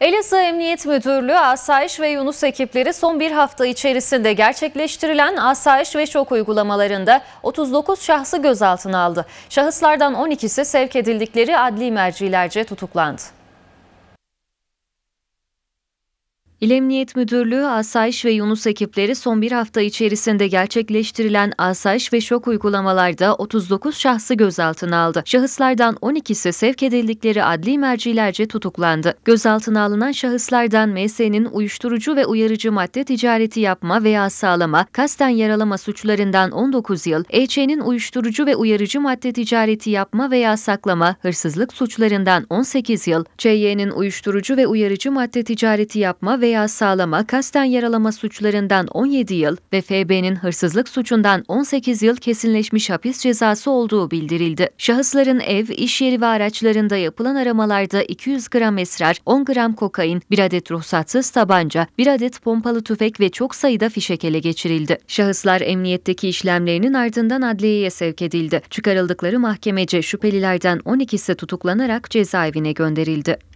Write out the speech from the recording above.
Elazığ Emniyet Müdürlüğü asayiş ve Yunus ekipleri son bir hafta içerisinde gerçekleştirilen asayiş ve şok uygulamalarında 39 şahsı gözaltına aldı. Şahıslardan 12'si sevk edildikleri adli mercilerce tutuklandı. İl Emniyet Müdürlüğü, Asayiş ve Yunus ekipleri son bir hafta içerisinde gerçekleştirilen asayiş ve şok uygulamalarda 39 şahsı gözaltına aldı. Şahıslardan 12'si sevk edildikleri adli mercilerce tutuklandı. Gözaltına alınan şahıslardan MS'nin uyuşturucu ve uyarıcı madde ticareti yapma veya sağlama, kasten yaralama suçlarından 19 yıl, EÇ'nin uyuşturucu ve uyarıcı madde ticareti yapma veya saklama, hırsızlık suçlarından 18 yıl, ÇY'nin uyuşturucu ve uyarıcı madde ticareti yapma ve veya sağlama, kasten yaralama suçlarından 17 yıl ve FB'nin hırsızlık suçundan 18 yıl kesinleşmiş hapis cezası olduğu bildirildi. Şahısların ev, iş yeri ve araçlarında yapılan aramalarda 200 gram esrar, 10 gram kokain, bir adet ruhsatsız tabanca, bir adet pompalı tüfek ve çok sayıda fişek ele geçirildi. Şahıslar emniyetteki işlemlerinin ardından adliyeye sevk edildi. Çıkarıldıkları mahkemece şüphelilerden 12'si tutuklanarak cezaevine gönderildi.